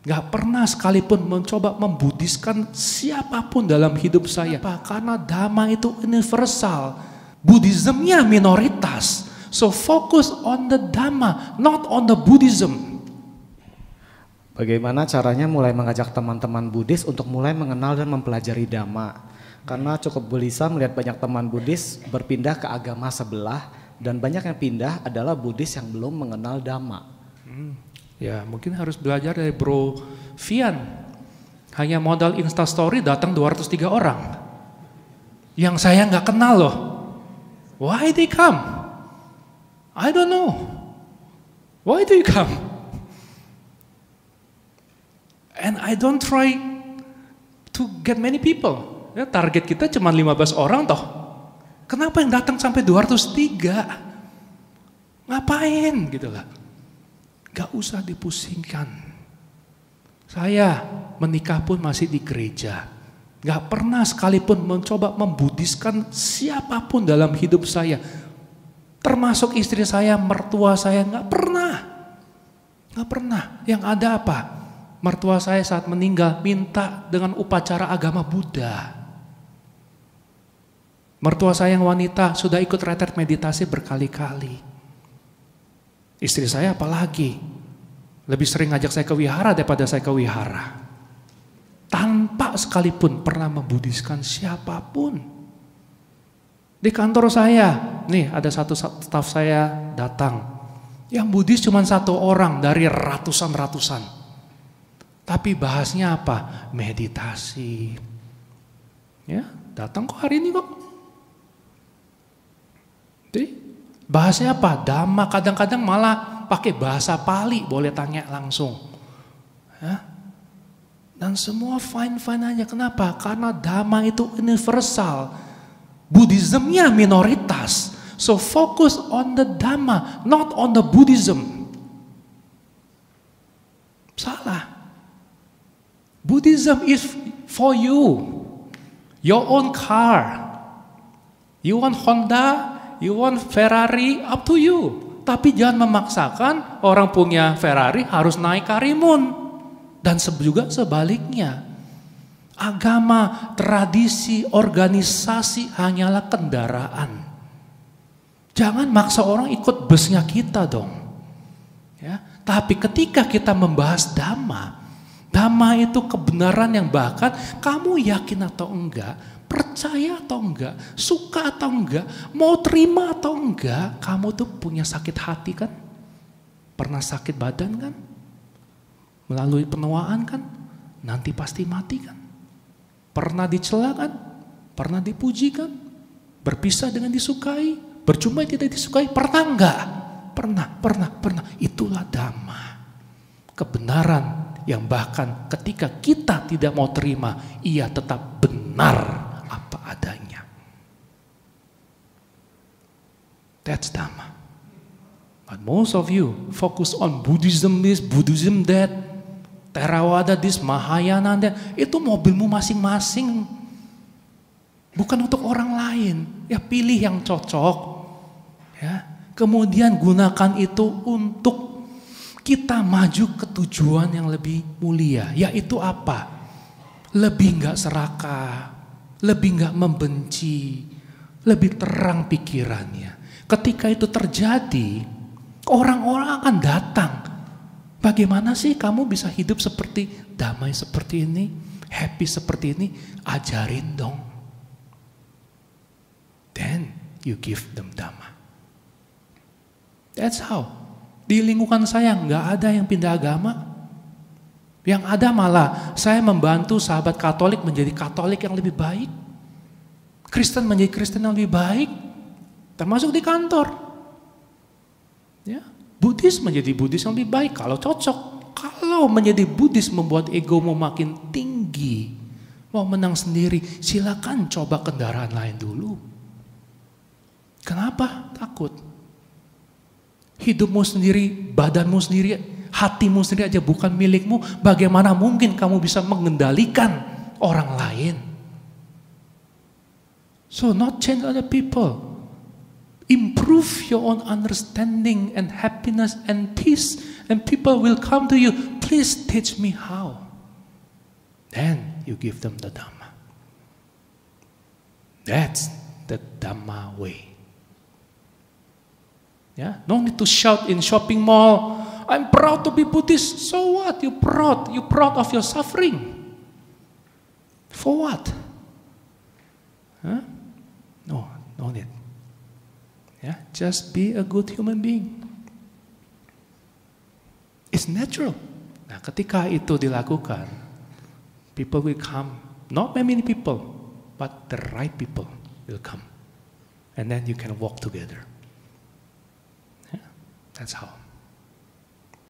Gak pernah sekalipun mencoba membudiskan siapapun dalam hidup saya. Kenapa? Karena damai itu universal. Buddhismnya minoritas. So focus on the Dhamma, not on the Buddhism. Bagaimana caranya mulai mengajak teman-teman Buddhis untuk mulai mengenal dan mempelajari Dhamma? Karena cukup gelisah melihat banyak teman Buddhis berpindah ke agama sebelah dan banyak yang pindah adalah Buddhis yang belum mengenal Dhamma. Hmm. Ya mungkin harus belajar dari Bro Fian. Hanya modal Insta Story datang 203 orang. Yang saya nggak kenal loh. Why they come? I don't know. Why do you come? And I don't try to get many people. Ya, target kita cuma 15 orang toh. Kenapa yang datang sampai 203? Ngapain gitu lah. Gak usah dipusingkan. Saya menikah pun masih di gereja. Gak pernah sekalipun mencoba membudiskan siapapun dalam hidup saya. Termasuk istri saya, mertua saya, gak pernah. Gak pernah. Yang ada apa? Mertua saya saat meninggal minta dengan upacara agama Buddha. Mertua saya yang wanita sudah ikut retret meditasi berkali-kali. Istri saya apalagi lebih sering ngajak saya ke wihara daripada saya ke wihara. Tanpa sekalipun pernah membudiskan siapapun. Di kantor saya, nih ada satu staf saya datang. Yang budis cuma satu orang dari ratusan-ratusan. Tapi bahasnya apa? Meditasi. Ya, datang kok hari ini kok. Jadi, Bahasanya apa? Dhamma. Kadang-kadang malah pakai bahasa Pali. Boleh tanya langsung. Ya. Dan semua fine-fine aja. Kenapa? Karena Dhamma itu universal. Buddhismnya minoritas. So focus on the Dhamma, not on the Buddhism. Salah. Buddhism is for you. Your own car. You want Honda? you want Ferrari, up to you. Tapi jangan memaksakan orang punya Ferrari harus naik karimun. Dan juga sebaliknya. Agama, tradisi, organisasi hanyalah kendaraan. Jangan maksa orang ikut busnya kita dong. Ya, tapi ketika kita membahas dhamma, dhamma itu kebenaran yang bahkan kamu yakin atau enggak, percaya atau enggak, suka atau enggak, mau terima atau enggak, kamu tuh punya sakit hati kan? Pernah sakit badan kan? Melalui penuaan kan? Nanti pasti mati kan? Pernah dicela kan? Pernah dipuji kan? Berpisah dengan disukai, berjumpa tidak disukai, pernah enggak? Pernah, pernah, pernah. Itulah dhamma. Kebenaran yang bahkan ketika kita tidak mau terima, ia tetap benar apa adanya. That's Dhamma. But most of you focus on Buddhism this, Buddhism that, Theravada this, Mahayana that. Itu mobilmu masing-masing. Bukan untuk orang lain. Ya pilih yang cocok. Ya. Kemudian gunakan itu untuk kita maju ke tujuan yang lebih mulia. Yaitu apa? Lebih nggak serakah, lebih nggak membenci, lebih terang pikirannya. Ketika itu terjadi, orang-orang akan datang. Bagaimana sih kamu bisa hidup seperti damai seperti ini, happy seperti ini? Ajarin dong. Then you give them dhamma. That's how. Di lingkungan saya nggak ada yang pindah agama, yang ada malah saya membantu sahabat Katolik menjadi Katolik yang lebih baik. Kristen menjadi Kristen yang lebih baik. Termasuk di kantor. Ya, Buddhis menjadi Buddhis yang lebih baik kalau cocok. Kalau menjadi Buddhis membuat ego egomu makin tinggi, mau menang sendiri, silakan coba kendaraan lain dulu. Kenapa? Takut. Hidupmu sendiri, badanmu sendiri, hatimu sendiri aja bukan milikmu, bagaimana mungkin kamu bisa mengendalikan orang lain? So not change other people. Improve your own understanding and happiness and peace and people will come to you. Please teach me how. Then you give them the Dhamma. That's the Dhamma way. Yeah? No need to shout in shopping mall. I'm proud to be Buddhist. So what? You proud? You proud of your suffering? For what? Huh? No, no need. Yeah, just be a good human being. It's natural. Nah, ketika itu dilakukan, people will come. Not many people, but the right people will come. And then you can walk together. Yeah, that's how.